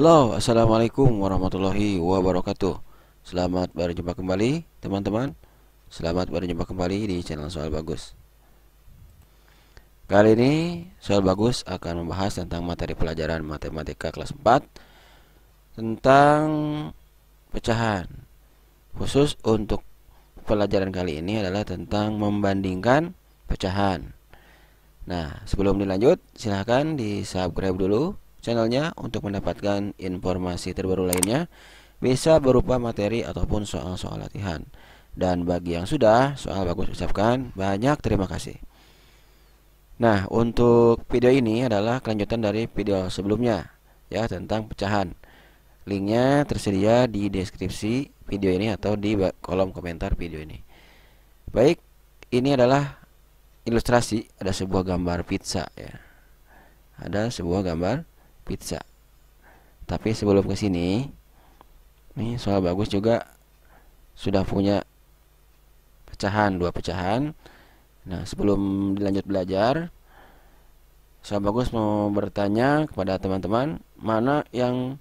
Halo, assalamualaikum warahmatullahi wabarakatuh. Selamat berjumpa kembali, teman-teman. Selamat berjumpa kembali di channel Soal Bagus. Kali ini Soal Bagus akan membahas tentang materi pelajaran matematika kelas 4 tentang pecahan. Khusus untuk pelajaran kali ini adalah tentang membandingkan pecahan. Nah, sebelum dilanjut, silahkan di subscribe dulu channelnya untuk mendapatkan informasi terbaru lainnya bisa berupa materi ataupun soal-soal latihan. Dan bagi yang sudah, soal bagus ucapkan banyak terima kasih. Nah, untuk video ini adalah kelanjutan dari video sebelumnya ya tentang pecahan. Linknya tersedia di deskripsi video ini atau di kolom komentar video ini. Baik, ini adalah ilustrasi ada sebuah gambar pizza ya. Ada sebuah gambar pizza tapi sebelum ke sini nih soal bagus juga sudah punya pecahan dua pecahan nah sebelum dilanjut belajar soal bagus mau bertanya kepada teman-teman mana yang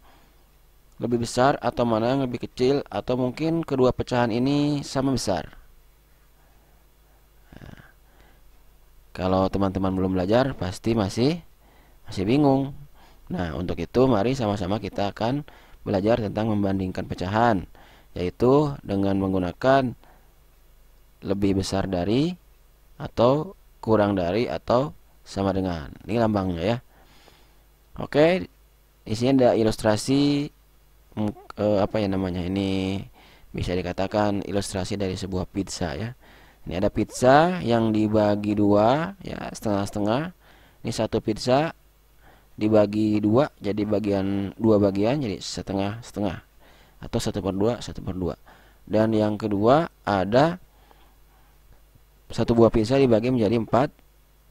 lebih besar atau mana yang lebih kecil atau mungkin kedua pecahan ini sama besar nah, kalau teman-teman belum belajar pasti masih masih bingung Nah, untuk itu mari sama-sama kita akan belajar tentang membandingkan pecahan yaitu dengan menggunakan lebih besar dari atau kurang dari atau sama dengan. Ini lambangnya ya. Oke, isinya ada ilustrasi mm, eh, apa ya namanya? Ini bisa dikatakan ilustrasi dari sebuah pizza ya. Ini ada pizza yang dibagi dua ya setengah-setengah. Ini satu pizza dibagi dua jadi bagian dua bagian jadi setengah setengah atau satu per dua satu per dua dan yang kedua ada satu buah pizza dibagi menjadi empat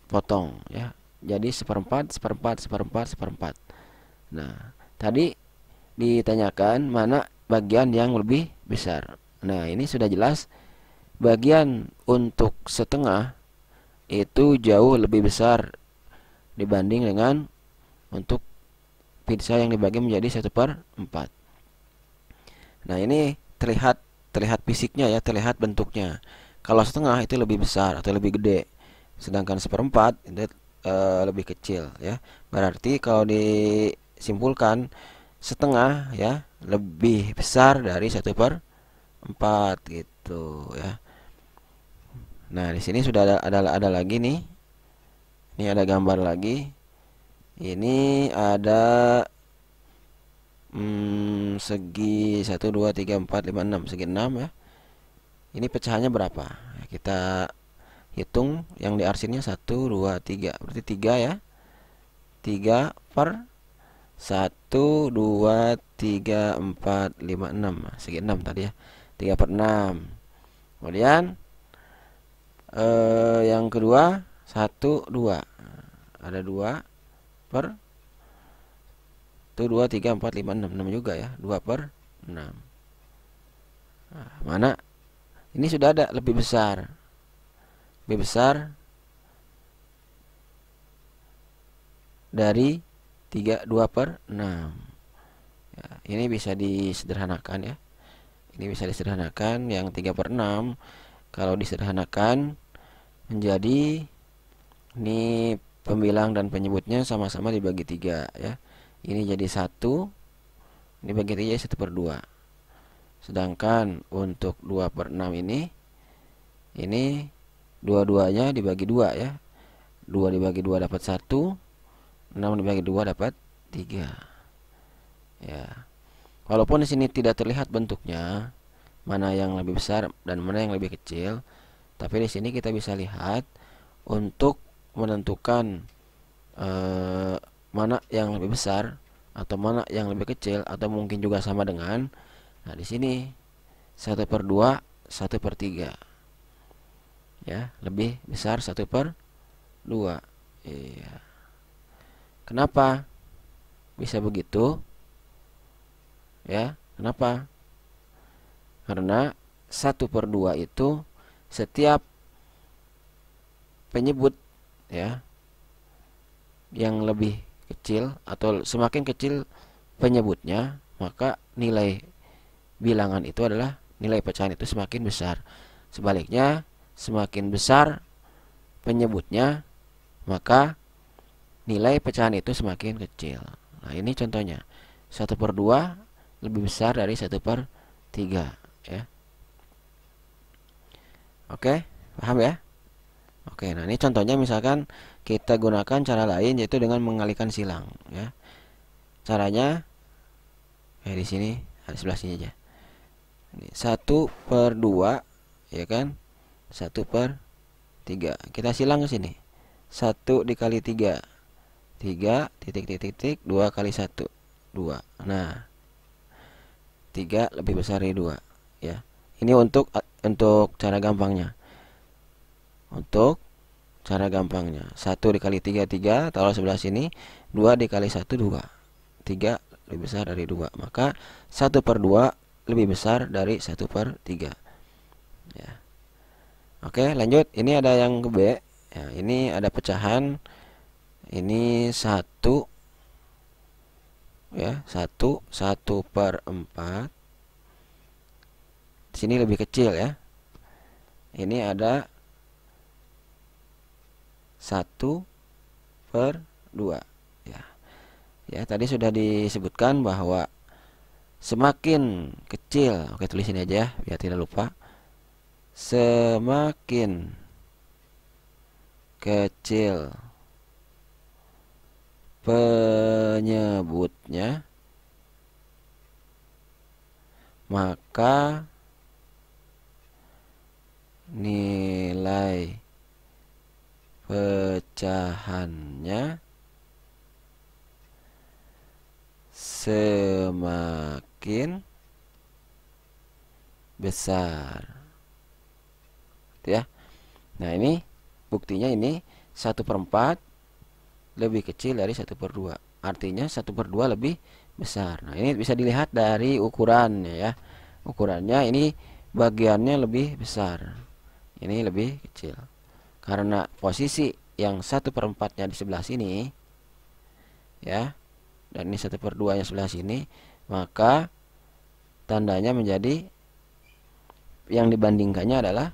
potong ya jadi seperempat seperempat seperempat seperempat nah tadi ditanyakan mana bagian yang lebih besar nah ini sudah jelas bagian untuk setengah itu jauh lebih besar dibanding dengan untuk pizza yang dibagi menjadi satu per empat. Nah ini terlihat terlihat fisiknya ya terlihat bentuknya. Kalau setengah itu lebih besar atau lebih gede, sedangkan seperempat itu e, lebih kecil ya. Berarti kalau disimpulkan setengah ya lebih besar dari satu per empat gitu ya. Nah di sini sudah ada ada ada lagi nih. Ini ada gambar lagi ini ada hmm, segi 1 2 3 4 5 6 segi 6 ya ini pecahannya berapa kita hitung yang di arsinnya 1 2 3 berarti 3 ya 3 per 1 2 3 4 5 6 segi 6 tadi ya 3 per 6 kemudian eh, yang kedua 1 2 ada 2 per itu 2, 3, 4, 5, 6, 6 juga ya 2 per 6 nah, mana ini sudah ada lebih besar lebih besar dari 3, 2 per 6 ya, ini bisa disederhanakan ya ini bisa disederhanakan yang 3 per 6 kalau disederhanakan menjadi ini pembilang dan penyebutnya sama-sama dibagi tiga ya ini jadi satu ini bagi tiga satu per dua sedangkan untuk dua per enam ini ini dua-duanya dibagi dua ya Dua dibagi dua dapat satu, enam dibagi dua dapat tiga. ya walaupun di sini tidak terlihat bentuknya mana yang lebih besar dan mana yang lebih kecil tapi di sini kita bisa lihat untuk menentukan uh, mana yang lebih besar atau mana yang lebih kecil atau mungkin juga sama dengan nah di sini 1 per dua satu per tiga ya lebih besar satu per dua iya kenapa bisa begitu ya kenapa karena satu per dua itu setiap penyebut ya yang lebih kecil atau semakin kecil penyebutnya maka nilai bilangan itu adalah nilai pecahan itu semakin besar sebaliknya semakin besar penyebutnya maka nilai pecahan itu semakin kecil nah ini contohnya 1 per 2 lebih besar dari 1 per 3 ya oke paham ya Oke, nah ini contohnya misalkan kita gunakan cara lain yaitu dengan mengalihkan silang ya. Caranya ya di sini sebelah sini aja. Satu per dua ya kan satu per tiga kita silang ke sini satu dikali tiga tiga titik titik titik dua kali satu dua nah tiga lebih besar dari dua ya ini untuk untuk cara gampangnya untuk cara gampangnya satu dikali tiga tiga, taruh sebelah sini dua dikali satu dua, tiga lebih besar dari dua maka satu per dua lebih besar dari satu per tiga. ya. Oke lanjut ini ada yang ke B ya, ini ada pecahan ini satu, ya 1 1 per empat, sini lebih kecil ya ini ada 1 per 2 ya. ya tadi sudah disebutkan bahwa semakin kecil oke tulis ini aja ya tidak lupa semakin kecil penyebutnya maka nilai pecahannya semakin besar ya nah ini buktinya ini satu per empat lebih kecil dari satu per dua artinya satu per dua lebih besar nah ini bisa dilihat dari ukurannya ya ukurannya ini bagiannya lebih besar ini lebih kecil karena posisi yang satu perempatnya di sebelah sini ya dan ini satu per nya sebelah sini maka tandanya menjadi yang dibandingkannya adalah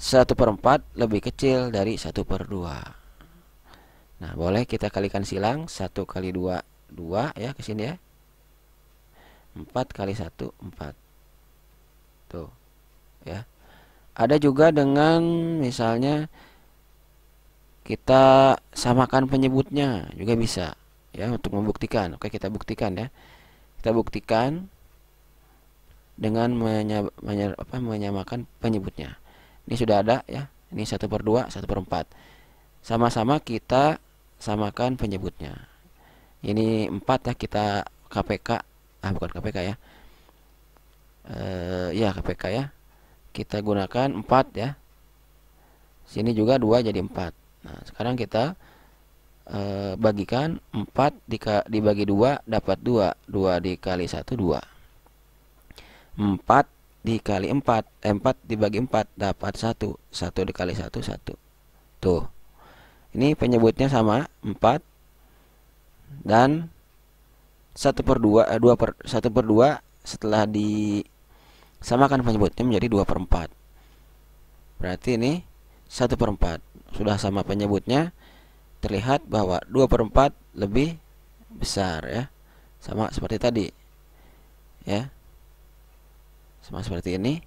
satu perempat lebih kecil dari satu per dua. Nah boleh kita kalikan silang satu kali dua dua ya ke sini ya. Empat kali satu empat. Tuh ya ada juga dengan misalnya kita samakan penyebutnya juga bisa ya untuk membuktikan oke kita buktikan ya kita buktikan dengan menyab, apa, menyamakan penyebutnya ini sudah ada ya ini satu per dua satu per empat sama-sama kita samakan penyebutnya ini empat ya kita KPK ah bukan KPK ya e, ya KPK ya kita gunakan 4 ya sini juga 2 jadi 4 nah sekarang kita e, bagikan 4 dika, dibagi 2 dapat 2 2 dikali 1 2 4 dikali 4 eh, 4 dibagi 4 dapat 1 1 dikali 1 1 tuh ini penyebutnya sama 4 dan 1 per 2 2 eh, per 1 per 2 setelah di samakan penyebutnya menjadi 2 per 4 berarti ini 1 per 4 sudah sama penyebutnya terlihat bahwa 2 per 4 lebih besar ya sama seperti tadi ya sama seperti ini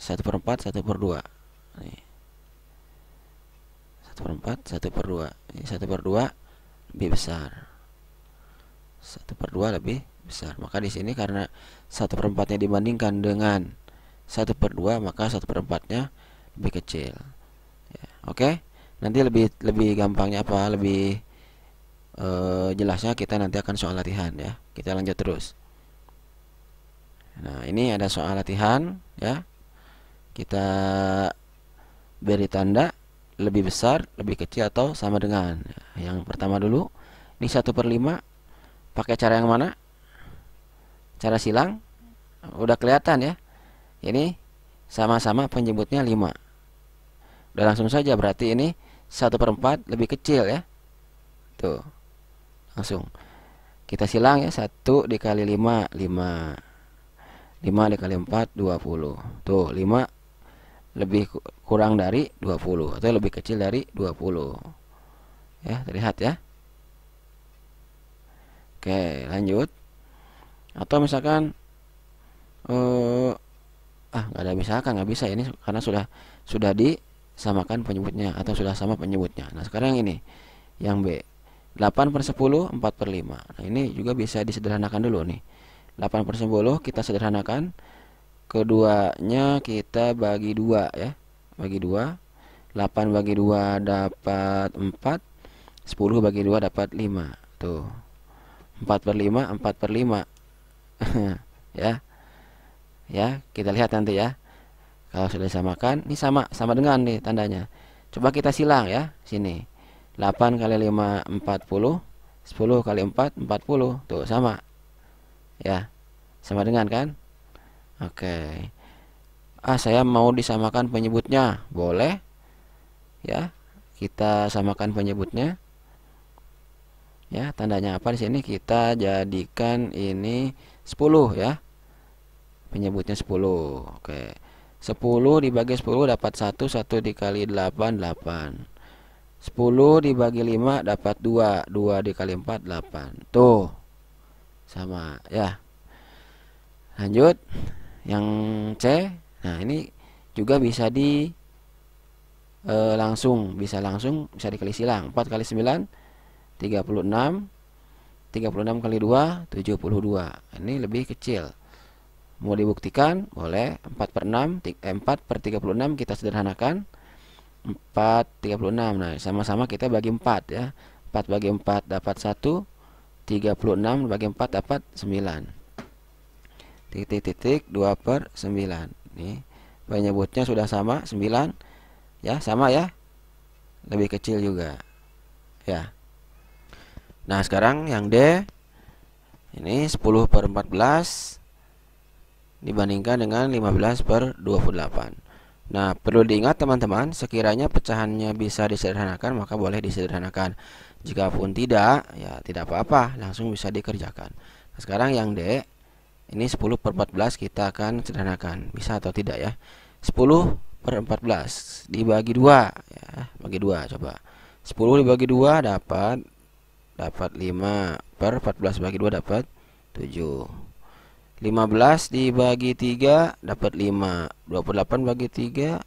1 per 4 1 per 2 nih 1 per 4 1 per 2 ini 1 per 2 lebih besar 1 per 2 lebih besar besar. Maka di sini karena satu perempatnya dibandingkan dengan satu per dua maka satu perempatnya lebih kecil. Ya, Oke, okay? nanti lebih lebih gampangnya apa lebih e, jelasnya kita nanti akan soal latihan ya. Kita lanjut terus. Nah ini ada soal latihan ya. Kita beri tanda lebih besar, lebih kecil atau sama dengan. Yang pertama dulu, ini satu per lima pakai cara yang mana? cara silang udah kelihatan ya ini sama-sama penyebutnya 5 udah langsung saja berarti ini 1 per 4 lebih kecil ya tuh langsung kita silang ya 1 dikali 5 5 5 dikali 4 20 tuh 5 lebih kurang dari 20 atau lebih kecil dari 20 ya terlihat ya Oke lanjut atau misalkan eh, ah nggak ada misalkan nggak bisa ini karena sudah sudah disamakan penyebutnya atau sudah sama penyebutnya nah sekarang ini yang B 8 per 10 4 per 5 nah ini juga bisa disederhanakan dulu nih 8 per 10 kita sederhanakan keduanya kita bagi dua ya bagi dua 8 bagi 2 dapat 4 10 bagi 2 dapat 5 tuh 4 per 5 4 per 5 ya ya kita lihat nanti ya kalau sudah disamakan ini sama sama dengan nih tandanya coba kita silang ya sini 8 kali 5 40 10 kali 4 40 tuh sama ya sama dengan kan oke ah saya mau disamakan penyebutnya boleh ya kita samakan penyebutnya ya tandanya apa di sini kita jadikan ini 10 ya penyebutnya 10 oke 10 dibagi 10 dapat 1 1 dikali 8 8 10 dibagi 5 dapat 2 2 dikali 4 8 tuh sama ya lanjut yang C nah ini juga bisa di e, langsung bisa langsung bisa dikali silang 4 kali 9 36 36 kali 2 72 ini lebih kecil mau dibuktikan boleh 4 per 6 4 eh, per 36 kita sederhanakan 4 36 nah sama-sama kita bagi 4 ya 4 bagi 4 dapat 1 36 bagi 4 dapat 9 titik titik 2 per 9 nih penyebutnya sudah sama 9 ya sama ya lebih kecil juga ya Nah sekarang yang D Ini 10 per 14 Dibandingkan dengan 15 per 28 Nah perlu diingat teman-teman Sekiranya pecahannya bisa disederhanakan Maka boleh disederhanakan Jikapun tidak ya tidak apa-apa Langsung bisa dikerjakan nah, Sekarang yang D Ini 10 per 14 kita akan sederhanakan Bisa atau tidak ya 10 per 14 dibagi 2 ya, bagi 2 coba 10 dibagi 2 dapat dapat 5 per 14 bagi 2 dapat 7 15 dibagi 3 dapat 5 28 bagi 3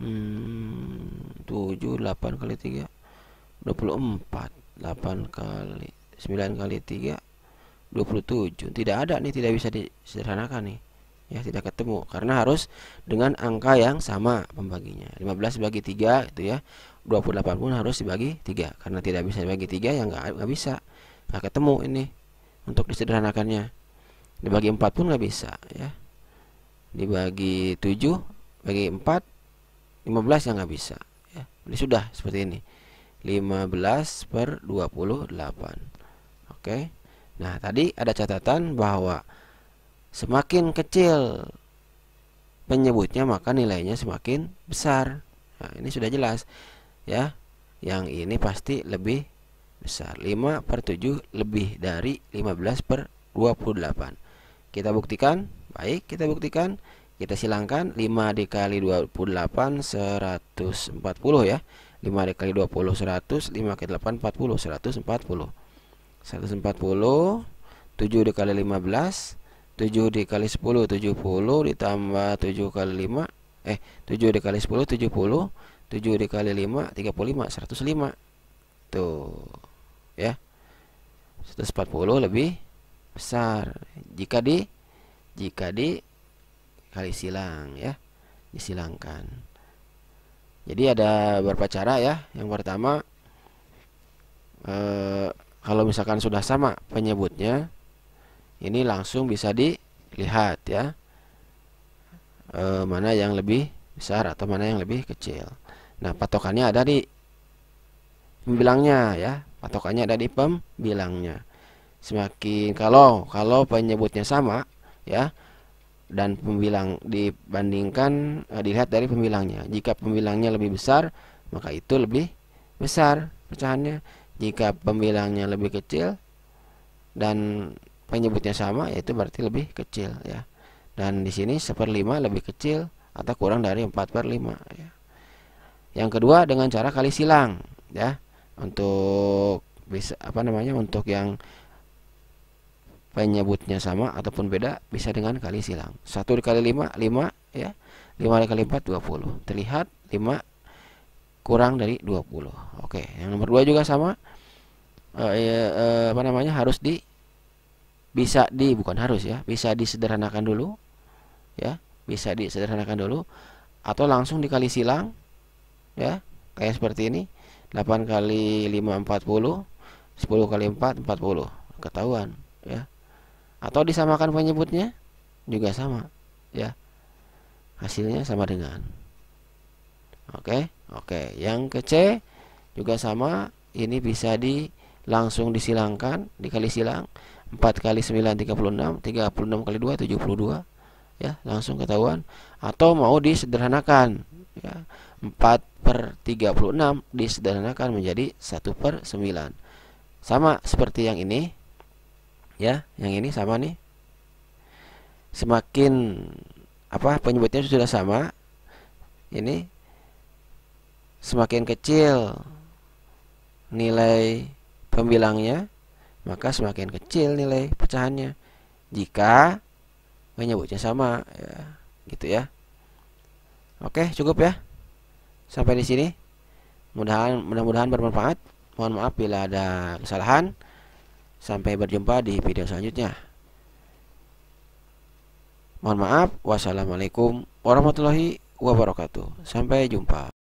hmm, 7 8 kali 3 24 8 kali 9 kali 3 27 tidak ada nih tidak bisa disederhanakan nih ya tidak ketemu karena harus dengan angka yang sama pembaginya 15 bagi 3 itu ya 28 pun harus dibagi 3 karena tidak bisa dibagi 3 yang nggak nggak bisa nggak ketemu ini untuk disederhanakannya dibagi 4 pun nggak bisa ya dibagi 7 bagi 4 15 yang nggak bisa ya ini sudah seperti ini 15 per 28 oke nah tadi ada catatan bahwa semakin kecil penyebutnya maka nilainya semakin besar nah ini sudah jelas ya yang ini pasti lebih besar 5 per 7 lebih dari 15 per 28 kita buktikan baik kita buktikan kita silangkan 5 dikali 28 140 ya 5 dikali 20 100 5 kali 8 40 140 140 7 dikali 15 7 dikali 10 70 ditambah 7 kali 5 eh 7 dikali 10 70 7 dikali 5 35 105 tuh ya 140 lebih besar jika di jika di kali silang ya disilangkan jadi ada beberapa cara ya yang pertama eh, kalau misalkan sudah sama penyebutnya ini langsung bisa dilihat ya e, mana yang lebih besar atau mana yang lebih kecil Nah, patokannya ada di pembilangnya ya. Patokannya ada di pembilangnya. Semakin kalau kalau penyebutnya sama ya dan pembilang dibandingkan eh, dilihat dari pembilangnya. Jika pembilangnya lebih besar, maka itu lebih besar pecahannya. Jika pembilangnya lebih kecil dan penyebutnya sama, yaitu berarti lebih kecil ya. Dan di sini seperlima lebih kecil atau kurang dari 4 per 5 ya. Yang kedua dengan cara kali silang ya untuk bisa apa namanya untuk yang penyebutnya sama ataupun beda bisa dengan kali silang. 1 dikali 5 5 ya. 5 dikali 4 20. Terlihat 5 kurang dari 20. Oke, yang nomor 2 juga sama. E, e, apa namanya? harus di bisa di bukan harus ya, bisa disederhanakan dulu ya. Bisa disederhanakan dulu atau langsung dikali silang ya kayak seperti ini 8 kali 5 40 10 kali 4 40 ketahuan ya atau disamakan penyebutnya juga sama ya hasilnya sama dengan oke oke yang ke C juga sama ini bisa di langsung disilangkan dikali silang 4 kali 9 36 36 kali 2 72 ya langsung ketahuan atau mau disederhanakan ya, 4 per 36 disederhanakan menjadi 1 per 9 sama seperti yang ini ya yang ini sama nih semakin apa penyebutnya sudah sama ini semakin kecil nilai pembilangnya maka semakin kecil nilai pecahannya jika menyebutnya sama ya gitu ya Oke, cukup ya. Sampai di sini. Mudahan mudah-mudahan bermanfaat. Mohon maaf bila ada kesalahan. Sampai berjumpa di video selanjutnya. Mohon maaf. Wassalamualaikum warahmatullahi wabarakatuh. Sampai jumpa.